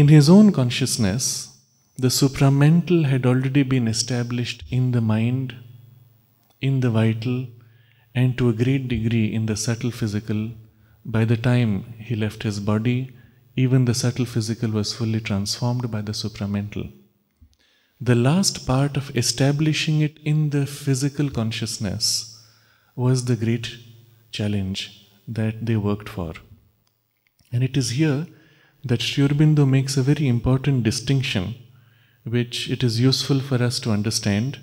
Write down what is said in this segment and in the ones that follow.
In his own consciousness, the supramental had already been established in the mind, in the vital, and to a great degree in the subtle physical. By the time he left his body, even the subtle physical was fully transformed by the supramental. The last part of establishing it in the physical consciousness was the great challenge that they worked for. And it is here that Sri Aurobindo makes a very important distinction, which it is useful for us to understand,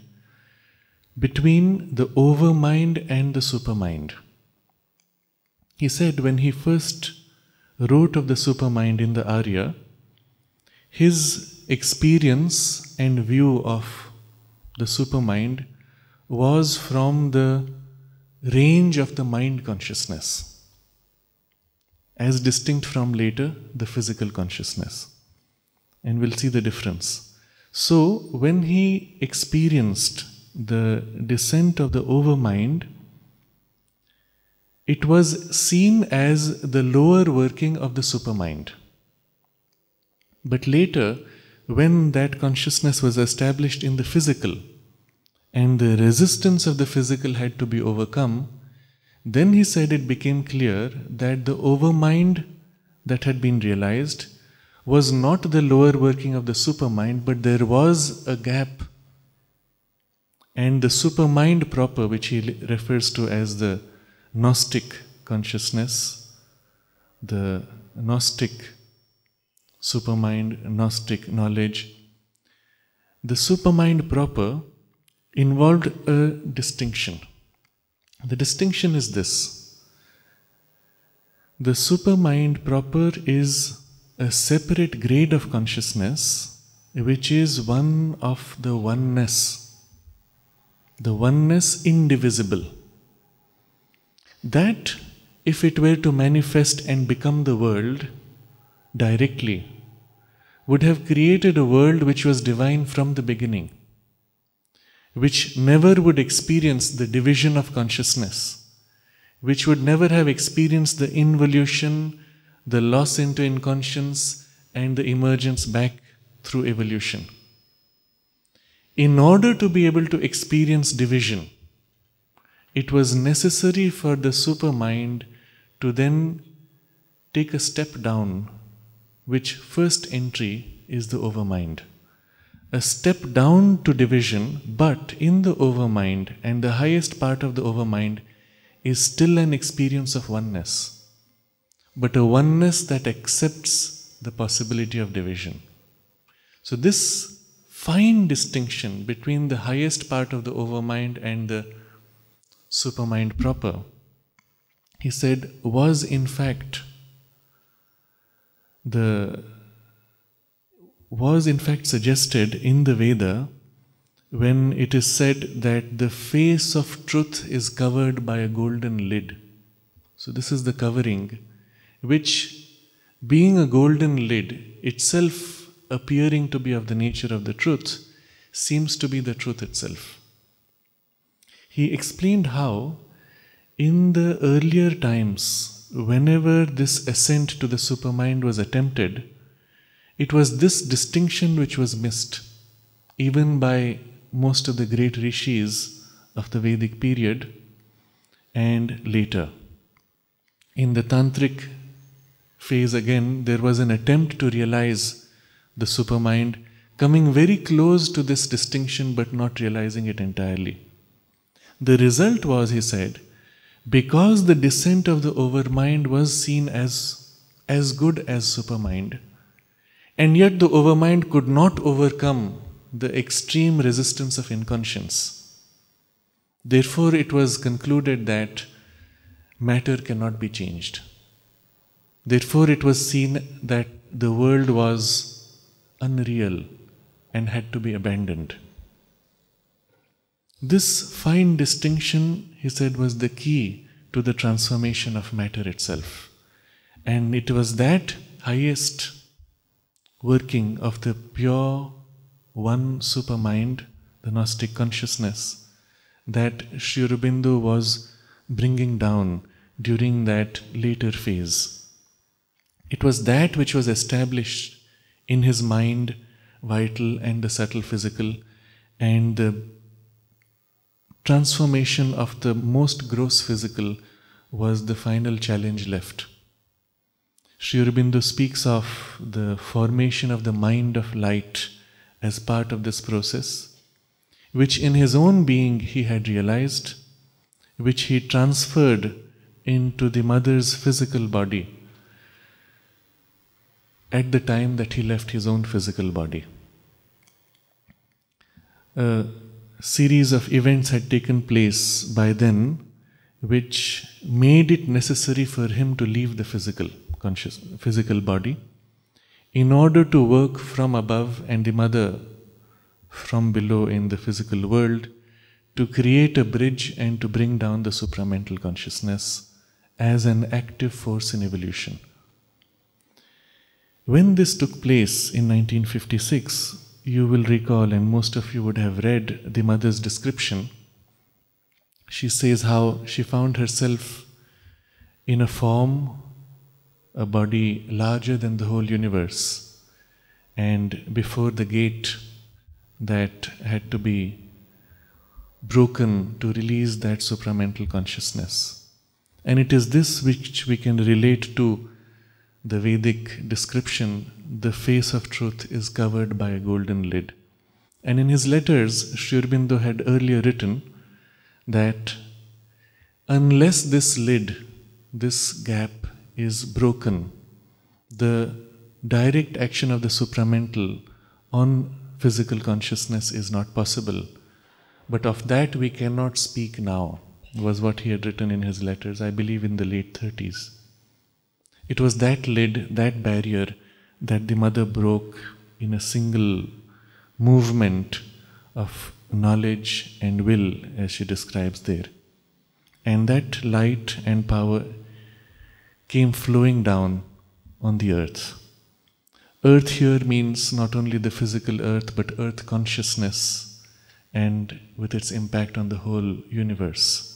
between the overmind and the supermind. He said when he first wrote of the supermind in the Arya, his experience and view of the supermind was from the range of the mind consciousness as distinct from later the physical consciousness. And we'll see the difference. So, when he experienced the descent of the overmind, it was seen as the lower working of the supermind. But later, when that consciousness was established in the physical and the resistance of the physical had to be overcome, then he said it became clear that the overmind that had been realized was not the lower working of the supermind, but there was a gap. And the supermind proper, which he refers to as the Gnostic consciousness, the Gnostic supermind, Gnostic knowledge, the supermind proper involved a distinction. The distinction is this the supermind proper is a separate grade of consciousness which is one of the oneness, the oneness indivisible. That, if it were to manifest and become the world directly, would have created a world which was divine from the beginning which never would experience the division of consciousness, which would never have experienced the involution, the loss into inconscience, and the emergence back through evolution. In order to be able to experience division, it was necessary for the supermind to then take a step down, which first entry is the overmind a step down to division, but in the overmind and the highest part of the overmind is still an experience of oneness, but a oneness that accepts the possibility of division. So, this fine distinction between the highest part of the overmind and the supermind proper, he said, was in fact the was in fact suggested in the Veda when it is said that the face of truth is covered by a golden lid. So, this is the covering, which being a golden lid itself appearing to be of the nature of the truth seems to be the truth itself. He explained how, in the earlier times, whenever this ascent to the supermind was attempted, it was this distinction which was missed, even by most of the great rishis of the Vedic period and later. In the tantric phase again, there was an attempt to realize the supermind, coming very close to this distinction but not realizing it entirely. The result was, he said, because the descent of the overmind was seen as as good as supermind, and yet the overmind could not overcome the extreme resistance of inconscience. Therefore, it was concluded that matter cannot be changed. Therefore, it was seen that the world was unreal and had to be abandoned. This fine distinction, he said, was the key to the transformation of matter itself. And it was that highest working of the pure one supermind, the Gnostic consciousness, that Sri Aurobindo was bringing down during that later phase. It was that which was established in his mind, vital and the subtle physical, and the transformation of the most gross physical was the final challenge left. Sri Aurobindo speaks of the formation of the mind of light as part of this process, which in his own being he had realized, which he transferred into the mother's physical body at the time that he left his own physical body. A series of events had taken place by then which made it necessary for him to leave the physical conscious physical body in order to work from above and the mother from below in the physical world to create a bridge and to bring down the supramental consciousness as an active force in evolution. When this took place in 1956, you will recall, and most of you would have read the mother's description. She says how she found herself in a form a body larger than the whole universe. And before the gate that had to be broken to release that supramental consciousness. And it is this which we can relate to the Vedic description the face of truth is covered by a golden lid. And in his letters, Sri Aurobindo had earlier written that unless this lid, this gap, is broken, the direct action of the supramental on physical consciousness is not possible. But of that we cannot speak now, was what he had written in his letters, I believe in the late 30s. It was that lid, that barrier, that the mother broke in a single movement of knowledge and will, as she describes there. And that light and power came flowing down on the earth. Earth here means not only the physical earth, but earth consciousness and with its impact on the whole universe.